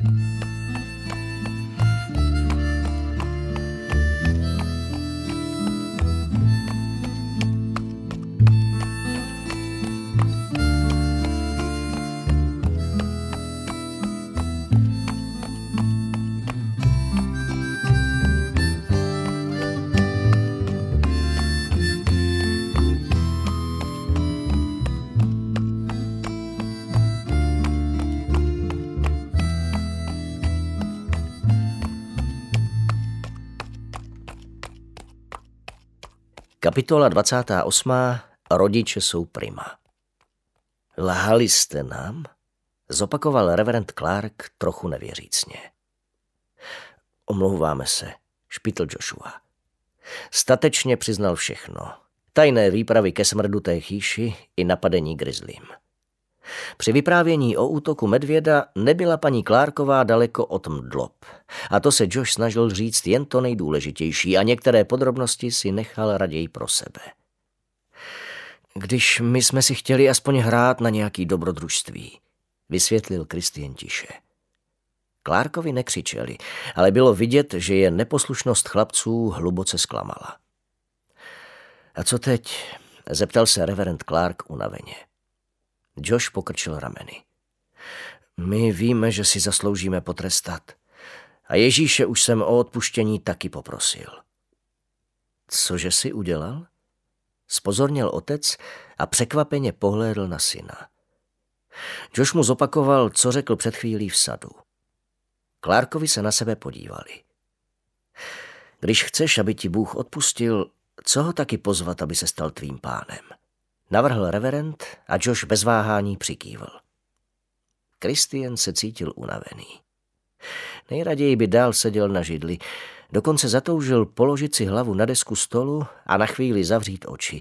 Thank mm. you. Kapitola 28. Rodiče jsou prima. Lhali jste nám? Zopakoval reverend Clark trochu nevěřícně. Omlouváme se, špitl Joshua. Statečně přiznal všechno. Tajné výpravy ke smrdu té chýši i napadení grizzlím. Při vyprávění o útoku medvěda nebyla paní Klárková daleko od mdlob. A to se Josh snažil říct jen to nejdůležitější a některé podrobnosti si nechal raději pro sebe. Když my jsme si chtěli aspoň hrát na nějaký dobrodružství, vysvětlil Kristian tiše. Klárkovi nekřičeli, ale bylo vidět, že je neposlušnost chlapců hluboce zklamala. A co teď? zeptal se reverend Clark unaveně. Josh pokrčil rameny. My víme, že si zasloužíme potrestat. A Ježíše už jsem o odpuštění taky poprosil. Cože si udělal? Spozornil otec a překvapeně pohlédl na syna. Josh mu zopakoval, co řekl před chvílí v sadu. Klárkovi se na sebe podívali. Když chceš, aby ti Bůh odpustil, co ho taky pozvat, aby se stal tvým pánem? Navrhl reverend a Josh bez váhání přikývl. Christian se cítil unavený. Nejraději by dál seděl na židli, dokonce zatoužil položit si hlavu na desku stolu a na chvíli zavřít oči,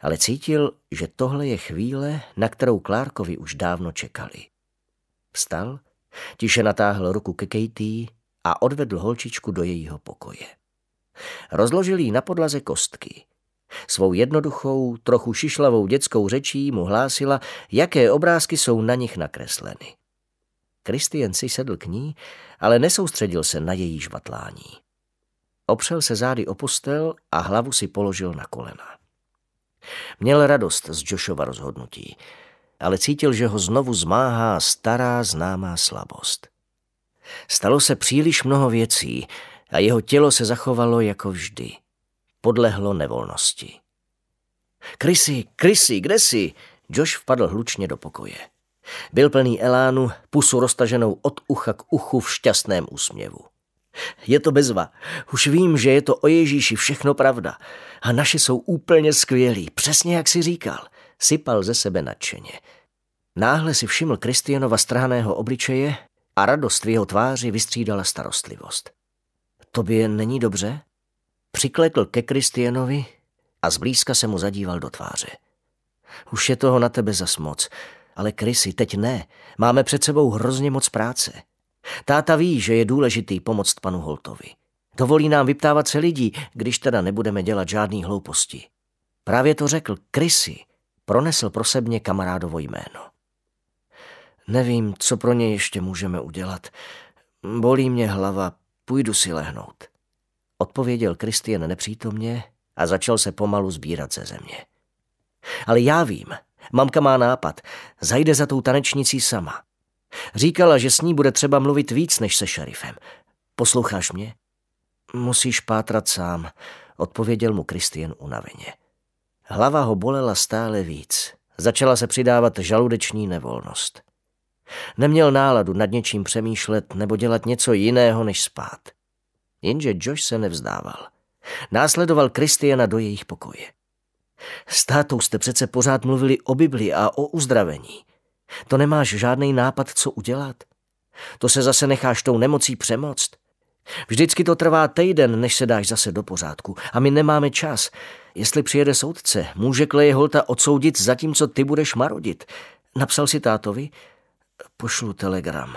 ale cítil, že tohle je chvíle, na kterou Klárkovi už dávno čekali. Vstal, tiše natáhl ruku ke Katie a odvedl holčičku do jejího pokoje. Rozložil jí na podlaze kostky – Svou jednoduchou, trochu šišlavou dětskou řečí mu hlásila, jaké obrázky jsou na nich nakresleny. Kristian si sedl k ní, ale nesoustředil se na její žvatlání. Opřel se zády o postel a hlavu si položil na kolena. Měl radost z Joshova rozhodnutí, ale cítil, že ho znovu zmáhá stará známá slabost. Stalo se příliš mnoho věcí a jeho tělo se zachovalo jako vždy – podlehlo nevolnosti. Krysy, krysy, kde jsi? Josh vpadl hlučně do pokoje. Byl plný elánu, pusu roztaženou od ucha k uchu v šťastném úsměvu. Je to bezva. Už vím, že je to o Ježíši všechno pravda. A naši jsou úplně skvělí, přesně jak si říkal. Sypal ze sebe nadšeně. Náhle si všiml Kristianova strhaného obličeje a radost v jeho tváři vystřídala starostlivost. Tobě není dobře? Přiklekl ke Kristianovi a zblízka se mu zadíval do tváře. Už je toho na tebe zas moc, ale Krysy, teď ne. Máme před sebou hrozně moc práce. Táta ví, že je důležitý pomoct panu Holtovi. Dovolí nám vyptávat se lidí, když teda nebudeme dělat žádný hlouposti. Právě to řekl Krysy, pronesl prosebně kamarádovo jméno. Nevím, co pro ně ještě můžeme udělat. Bolí mě hlava, půjdu si lehnout odpověděl Kristian nepřítomně a začal se pomalu sbírat ze země. Ale já vím, mamka má nápad, zajde za tou tanečnicí sama. Říkala, že s ní bude třeba mluvit víc než se šerifem. Posloucháš mě? Musíš pátrat sám, odpověděl mu Kristian unaveně. Hlava ho bolela stále víc. Začala se přidávat žaludeční nevolnost. Neměl náladu nad něčím přemýšlet nebo dělat něco jiného než spát jenže Josh se nevzdával. Následoval Kristiana do jejich pokoje. S tátou jste přece pořád mluvili o Bibli a o uzdravení. To nemáš žádný nápad, co udělat? To se zase necháš tou nemocí přemoct? Vždycky to trvá týden, než se dáš zase do pořádku a my nemáme čas. Jestli přijede soudce, může Kleje Holta odsoudit, zatímco ty budeš marodit. Napsal si tátovi? Pošlu telegram.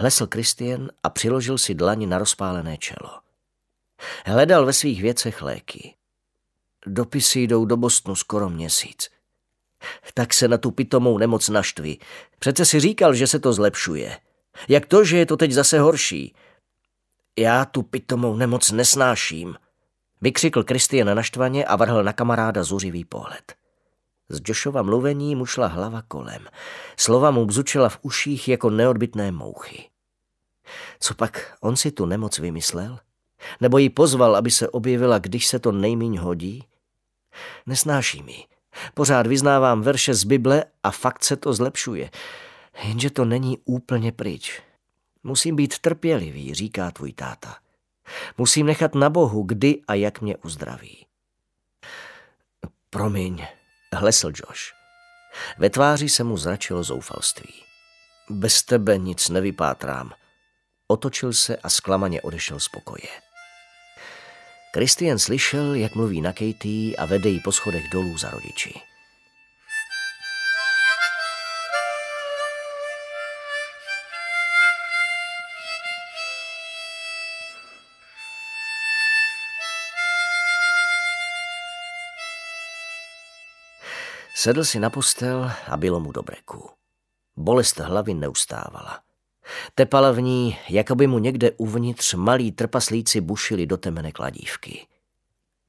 Hlesl Kristien a přiložil si dlaň na rozpálené čelo. Hledal ve svých věcech léky. Dopisy jdou do Bostonu skoro měsíc. Tak se na tu pitomou nemoc naštvi. Přece si říkal, že se to zlepšuje. Jak to, že je to teď zase horší? Já tu pitomou nemoc nesnáším, vykřikl Kristian naštvaně a vrhl na kamaráda zuřivý pohled. Z Joshova mluvení mu šla hlava kolem. Slova mu bzučela v uších jako neodbitné mouchy. Co pak on si tu nemoc vymyslel? Nebo ji pozval, aby se objevila, když se to nejmíň hodí? Nesnáší mi. Pořád vyznávám verše z Bible a fakt se to zlepšuje. Jenže to není úplně pryč. Musím být trpělivý, říká tvůj táta. Musím nechat na Bohu, kdy a jak mě uzdraví. Promiň, Hlesl Josh. Ve tváři se mu zračilo zoufalství. Bez tebe nic nevypátrám. Otočil se a zklamaně odešel z pokoje. Christian slyšel, jak mluví na Katie a vede ji po schodech dolů za rodiči. Sedl si na postel a bylo mu do breku. Bolest hlavy neustávala. Tepala v ní, jako by mu někde uvnitř malí trpaslíci bušili do temene kladívky.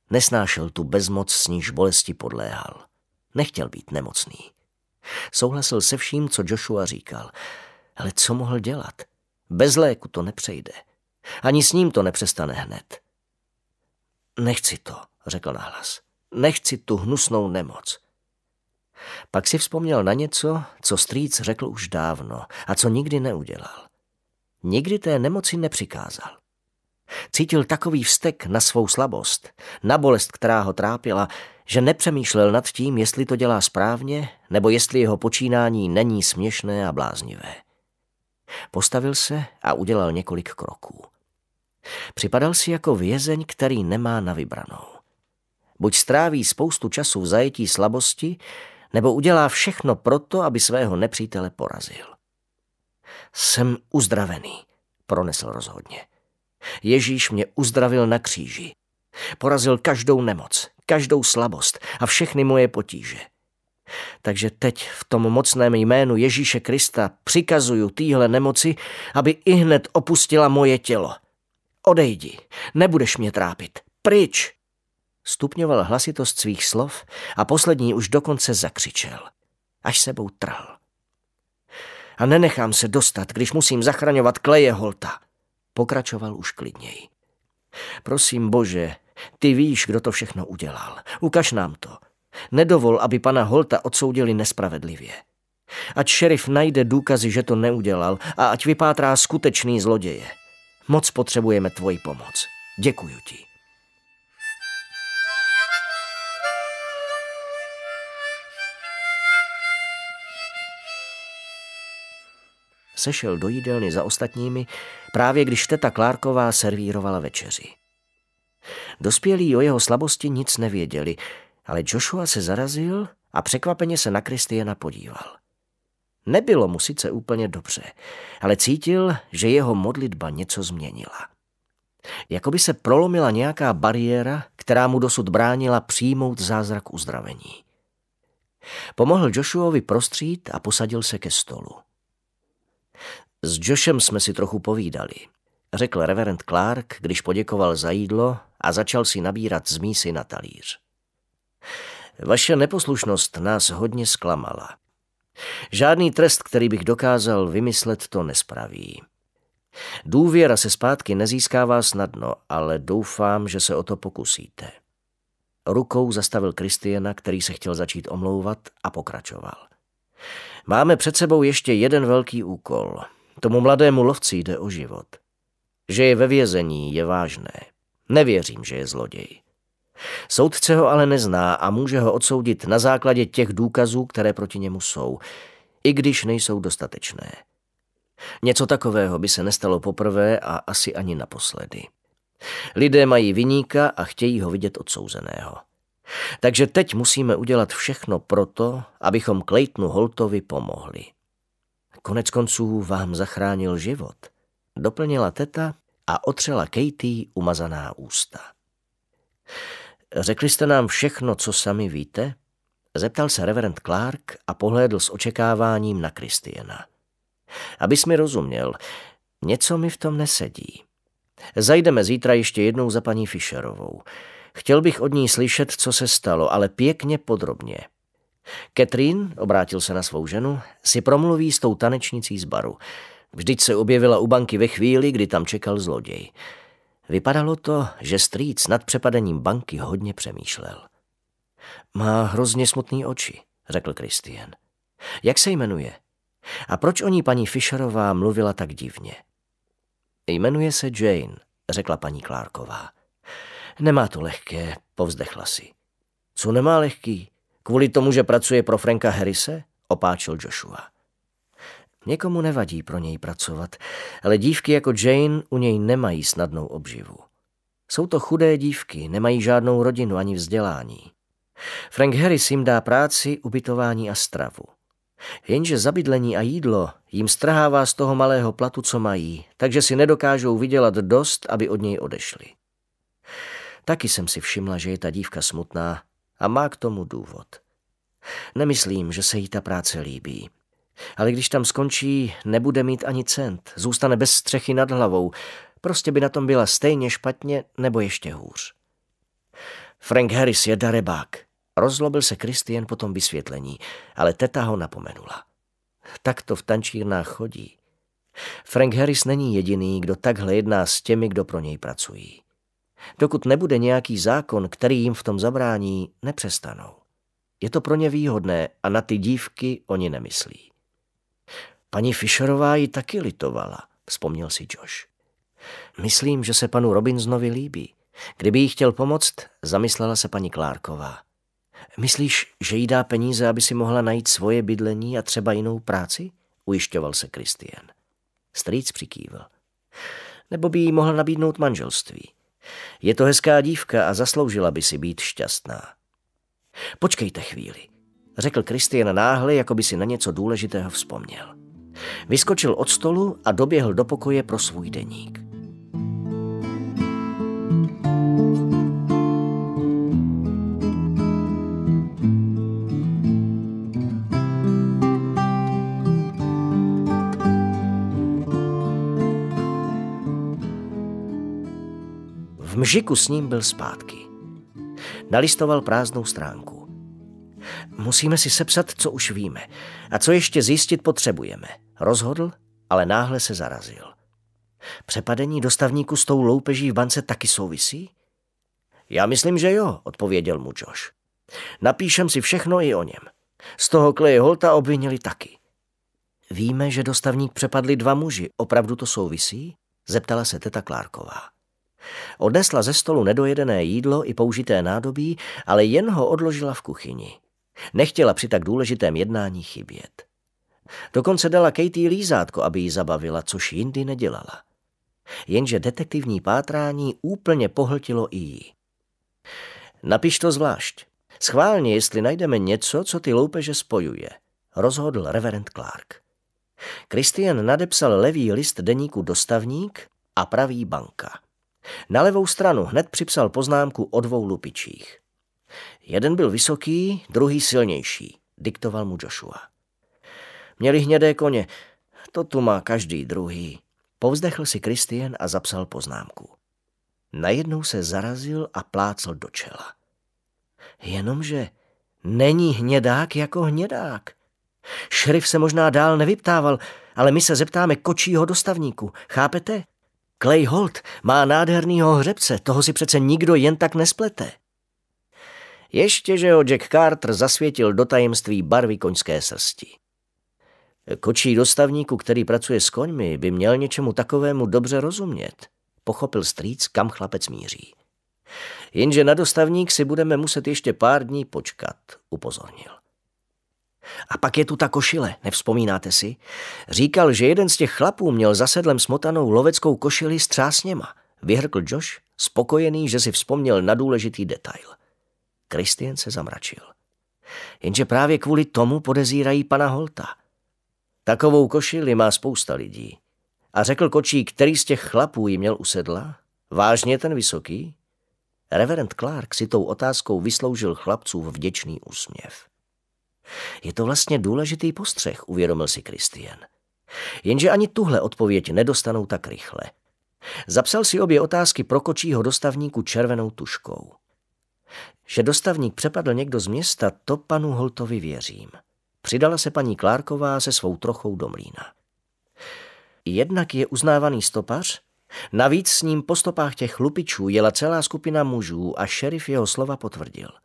Nesnášel tu bezmoc, s níž bolesti podléhal. Nechtěl být nemocný. Souhlasil se vším, co Joshua říkal. Ale co mohl dělat? Bez léku to nepřejde. Ani s ním to nepřestane hned. Nechci to, řekl nahlas. Nechci tu hnusnou nemoc. Pak si vzpomněl na něco, co strýc řekl už dávno a co nikdy neudělal. Nikdy té nemoci nepřikázal. Cítil takový vztek na svou slabost, na bolest, která ho trápila, že nepřemýšlel nad tím, jestli to dělá správně, nebo jestli jeho počínání není směšné a bláznivé. Postavil se a udělal několik kroků. Připadal si jako vězeň, který nemá na vybranou. Buď stráví spoustu času v zajetí slabosti, nebo udělá všechno proto, aby svého nepřítele porazil. Jsem uzdravený, pronesl rozhodně. Ježíš mě uzdravil na kříži. Porazil každou nemoc, každou slabost a všechny moje potíže. Takže teď v tom mocném jménu Ježíše Krista přikazuju týhle nemoci, aby i hned opustila moje tělo. Odejdi, nebudeš mě trápit, pryč! stupňoval hlasitost svých slov a poslední už dokonce zakřičel. Až sebou trhl. A nenechám se dostat, když musím zachraňovat kleje holta. Pokračoval už klidněji. Prosím bože, ty víš, kdo to všechno udělal. Ukaž nám to. Nedovol, aby pana Holta odsoudili nespravedlivě. Ať šerif najde důkazy, že to neudělal a ať vypátrá skutečný zloděje. Moc potřebujeme tvoji pomoc. Děkuji ti. sešel do jídelny za ostatními, právě když teta Klárková servírovala večeři. Dospělí o jeho slabosti nic nevěděli, ale Joshua se zarazil a překvapeně se na Kristiana podíval. Nebylo mu sice úplně dobře, ale cítil, že jeho modlitba něco změnila. Jakoby se prolomila nějaká bariéra, která mu dosud bránila přijmout zázrak uzdravení. Pomohl Joshuovi prostřít a posadil se ke stolu. S Joshem jsme si trochu povídali, řekl reverend Clark, když poděkoval za jídlo a začal si nabírat z mísy na talíř. Vaše neposlušnost nás hodně zklamala. Žádný trest, který bych dokázal vymyslet, to nespraví. Důvěra se zpátky nezískává snadno, ale doufám, že se o to pokusíte. Rukou zastavil Kristiana, který se chtěl začít omlouvat a pokračoval. Máme před sebou ještě jeden velký úkol – Tomu mladému lovci jde o život. Že je ve vězení, je vážné. Nevěřím, že je zloděj. Soudce ho ale nezná a může ho odsoudit na základě těch důkazů, které proti němu jsou, i když nejsou dostatečné. Něco takového by se nestalo poprvé a asi ani naposledy. Lidé mají vyníka a chtějí ho vidět odsouzeného. Takže teď musíme udělat všechno proto, abychom Claytonu Holtovi pomohli. Konec konců vám zachránil život, doplnila teta a otřela Katie umazaná ústa. Řekli jste nám všechno, co sami víte? Zeptal se reverend Clark a pohlédl s očekáváním na Kristiana. Abys mi rozuměl, něco mi v tom nesedí. Zajdeme zítra ještě jednou za paní Fischerovou. Chtěl bych od ní slyšet, co se stalo, ale pěkně podrobně. Katrin, obrátil se na svou ženu, si promluví s tou tanečnicí z baru. Vždyť se objevila u banky ve chvíli, kdy tam čekal zloděj. Vypadalo to, že strýc nad přepadením banky hodně přemýšlel. Má hrozně smutný oči, řekl Kristian. Jak se jmenuje? A proč o ní paní Fischerová mluvila tak divně? Jmenuje se Jane, řekla paní Klárková. Nemá to lehké, povzdechla si. Co nemá lehký? Kvůli tomu, že pracuje pro Franka Harrise? Opáčil Joshua. Někomu nevadí pro něj pracovat, ale dívky jako Jane u něj nemají snadnou obživu. Jsou to chudé dívky, nemají žádnou rodinu ani vzdělání. Frank Harris jim dá práci, ubytování a stravu. Jenže zabydlení a jídlo jim strhává z toho malého platu, co mají, takže si nedokážou vydělat dost, aby od něj odešli. Taky jsem si všimla, že je ta dívka smutná a má k tomu důvod. Nemyslím, že se jí ta práce líbí. Ale když tam skončí, nebude mít ani cent, zůstane bez střechy nad hlavou, prostě by na tom byla stejně špatně nebo ještě hůř. Frank Harris je darebák. Rozlobil se Christian po tom vysvětlení, ale teta ho napomenula. Tak to v tančírnách chodí. Frank Harris není jediný, kdo takhle jedná s těmi, kdo pro něj pracují dokud nebude nějaký zákon, který jim v tom zabrání, nepřestanou. Je to pro ně výhodné a na ty dívky oni nemyslí. Paní Fischerová ji taky litovala, vzpomněl si Josh. Myslím, že se panu Robinsonovi líbí. Kdyby jí chtěl pomoct, zamyslela se paní Klárková. Myslíš, že jí dá peníze, aby si mohla najít svoje bydlení a třeba jinou práci? Ujišťoval se Kristian. Strýc přikývil. Nebo by jí mohl nabídnout manželství. Je to hezká dívka a zasloužila by si být šťastná. Počkejte chvíli, řekl Kristian náhle, jako by si na něco důležitého vzpomněl. Vyskočil od stolu a doběhl do pokoje pro svůj deník. Žiku s ním byl zpátky. Nalistoval prázdnou stránku. Musíme si sepsat, co už víme a co ještě zjistit potřebujeme. Rozhodl, ale náhle se zarazil. Přepadení dostavníku s tou loupeží v bance taky souvisí? Já myslím, že jo, odpověděl mu Josh. Napíšem si všechno i o něm. Z toho kleje Holta obvinili taky. Víme, že dostavník přepadli dva muži. Opravdu to souvisí? Zeptala se teta Klárková. Odnesla ze stolu nedojedené jídlo i použité nádobí, ale jen ho odložila v kuchyni. Nechtěla při tak důležitém jednání chybět. Dokonce dala Katie lízátko, aby ji zabavila, což jindy nedělala. Jenže detektivní pátrání úplně pohltilo i ji. Napiš to zvlášť. Schválně, jestli najdeme něco, co ty loupeže spojuje, rozhodl reverend Clark. Christian nadepsal levý list deníku Dostavník a pravý banka. Na levou stranu hned připsal poznámku o dvou lupičích. Jeden byl vysoký, druhý silnější, diktoval mu Joshua. Měli hnědé koně, to tu má každý druhý. Povzdechl si Kristien a zapsal poznámku. Najednou se zarazil a plácl do čela. Jenomže není hnědák jako hnědák. Šerif se možná dál nevyptával, ale my se zeptáme kočího dostavníku, chápete? Clay Holt má nádhernýho hřebce, toho si přece nikdo jen tak nesplete. Ještě, že ho Jack Carter zasvětil do tajemství barvy koňské srsti. Kočí dostavníku, který pracuje s koňmi, by měl něčemu takovému dobře rozumět. Pochopil strýc, kam chlapec míří. Jenže na dostavník si budeme muset ještě pár dní počkat, upozornil. A pak je tu ta košile, nevzpomínáte si? Říkal, že jeden z těch chlapů měl za sedlem smotanou loveckou košili s třásněma. Vyhrkl Josh, spokojený, že si vzpomněl na důležitý detail. Christian se zamračil. Jenže právě kvůli tomu podezírají pana Holta. Takovou košili má spousta lidí. A řekl kočí, který z těch chlapů ji měl usedla? Vážně ten vysoký? Reverend Clark si tou otázkou vysloužil chlapcův vděčný úsměv. Je to vlastně důležitý postřeh, uvědomil si Kristian. Jenže ani tuhle odpověď nedostanou tak rychle. Zapsal si obě otázky pro kočího dostavníku červenou tuškou. Že dostavník přepadl někdo z města, to panu Holtovi věřím. Přidala se paní Klárková se svou trochou do mlína. Jednak je uznávaný stopař, navíc s ním po stopách těch lupičů jela celá skupina mužů a šerif jeho slova potvrdil –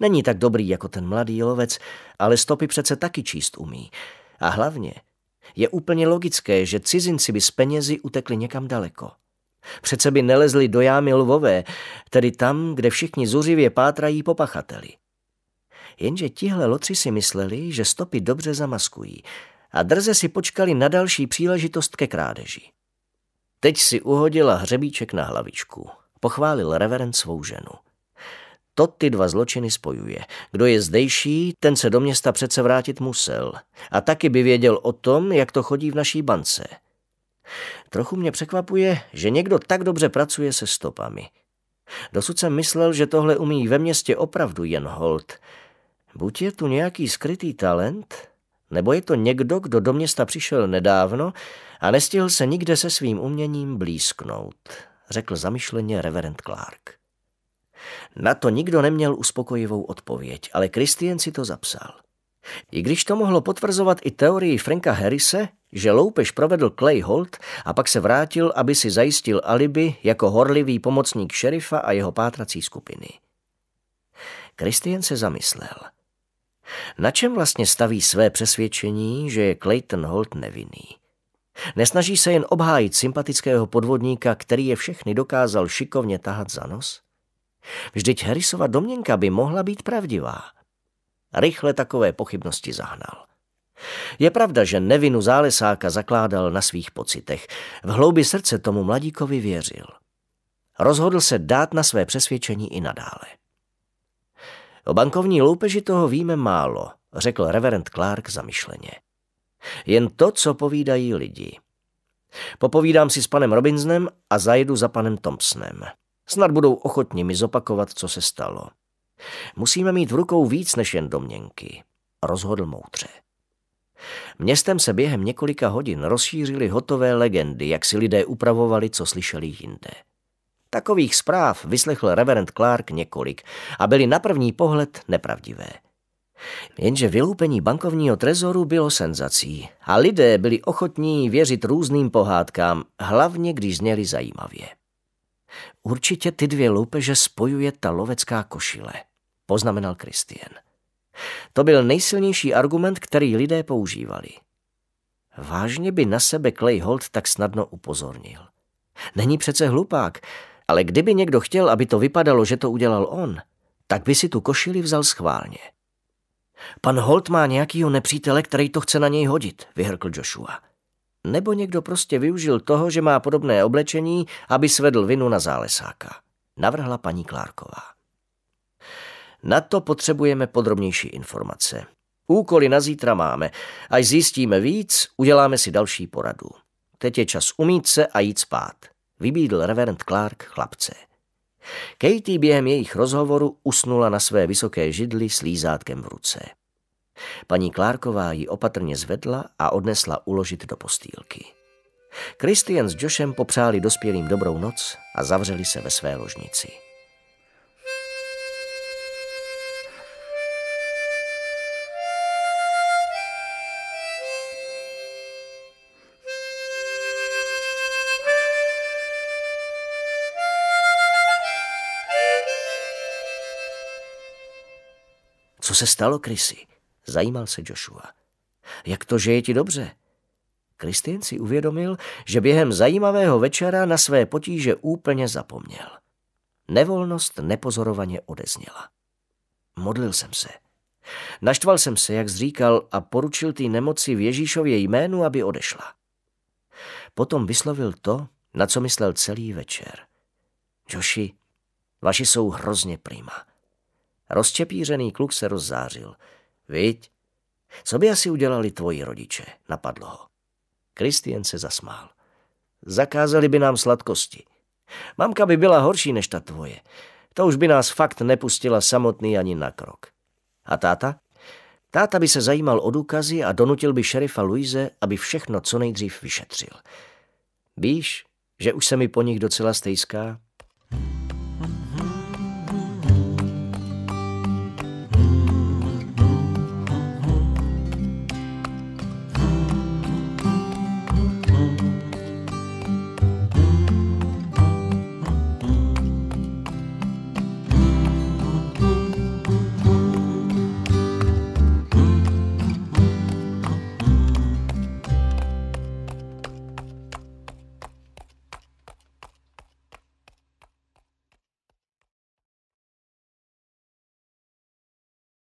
Není tak dobrý jako ten mladý lovec, ale stopy přece taky číst umí. A hlavně je úplně logické, že cizinci by s penězi utekli někam daleko. Přece by nelezli do jámy lvové, tedy tam, kde všichni zuřivě pátrají po pachateli. Jenže tihle lotři si mysleli, že stopy dobře zamaskují a drze si počkali na další příležitost ke krádeži. Teď si uhodila hřebíček na hlavičku. Pochválil reverend svou ženu. To ty dva zločiny spojuje. Kdo je zdejší, ten se do města přece vrátit musel. A taky by věděl o tom, jak to chodí v naší bance. Trochu mě překvapuje, že někdo tak dobře pracuje se stopami. Dosud jsem myslel, že tohle umí ve městě opravdu jen hold. Buď je tu nějaký skrytý talent, nebo je to někdo, kdo do města přišel nedávno a nestihl se nikde se svým uměním blízknout, řekl zamyšleně reverend Clark. Na to nikdo neměl uspokojivou odpověď, ale Christian si to zapsal. I když to mohlo potvrzovat i teorii Franka Harrise, že loupež provedl Clay Holt a pak se vrátil, aby si zajistil alibi jako horlivý pomocník šerifa a jeho pátrací skupiny. Christian se zamyslel. Na čem vlastně staví své přesvědčení, že je Clayton Holt nevinný? Nesnaží se jen obhájit sympatického podvodníka, který je všechny dokázal šikovně tahat za nos? Vždyť Harrisova domněnka by mohla být pravdivá. Rychle takové pochybnosti zahnal. Je pravda, že nevinu zálesáka zakládal na svých pocitech. V hloubi srdce tomu mladíkovi věřil. Rozhodl se dát na své přesvědčení i nadále. O bankovní loupeži toho víme málo, řekl reverend Clark zamyšleně. Jen to, co povídají lidi. Popovídám si s panem Robinsonem a zajedu za panem Thompsonem. Snad budou ochotni mi zopakovat, co se stalo. Musíme mít v rukou víc než jen domněnky, rozhodl moudře. Městem se během několika hodin rozšířily hotové legendy, jak si lidé upravovali, co slyšeli jinde. Takových zpráv vyslechl reverend Clark několik a byly na první pohled nepravdivé. Jenže vyloupení bankovního trezoru bylo senzací a lidé byli ochotní věřit různým pohádkám, hlavně když zněli zajímavě. Určitě ty dvě loupeže spojuje ta lovecká košile, poznamenal Kristien. To byl nejsilnější argument, který lidé používali. Vážně by na sebe Clay Holt tak snadno upozornil. Není přece hlupák, ale kdyby někdo chtěl, aby to vypadalo, že to udělal on, tak by si tu košili vzal schválně. Pan Holt má nějakýho nepřítele, který to chce na něj hodit, vyhrkl Joshua. Nebo někdo prostě využil toho, že má podobné oblečení, aby svedl vinu na zálesáka, navrhla paní Klárková. Na to potřebujeme podrobnější informace. Úkoly na zítra máme. Až zjistíme víc, uděláme si další poradu. Teď je čas umít se a jít spát, vybídl reverend Clark chlapce. Katie během jejich rozhovoru usnula na své vysoké židli s lízátkem v ruce. Paní Klárková ji opatrně zvedla a odnesla uložit do postýlky. Christian s Joshem popřáli dospělým dobrou noc a zavřeli se ve své ložnici. Co se stalo, Chrissy? Zajímal se Joshua. Jak to, že je ti dobře? Kristýn si uvědomil, že během zajímavého večera na své potíže úplně zapomněl. Nevolnost nepozorovaně odezněla. Modlil jsem se. Naštval jsem se, jak zříkal, a poručil ty nemoci v Ježíšově jménu, aby odešla. Potom vyslovil to, na co myslel celý večer. Joši, vaši jsou hrozně prýma. Rozčepířený kluk se rozzářil – Viď? Co by asi udělali tvoji rodiče? Napadlo ho. Kristien se zasmál. Zakázali by nám sladkosti. Mamka by byla horší než ta tvoje. To už by nás fakt nepustila samotný ani na krok. A táta? Táta by se zajímal o důkazy a donutil by šerifa Luise, aby všechno co nejdřív vyšetřil. Víš, že už se mi po nich docela stejská?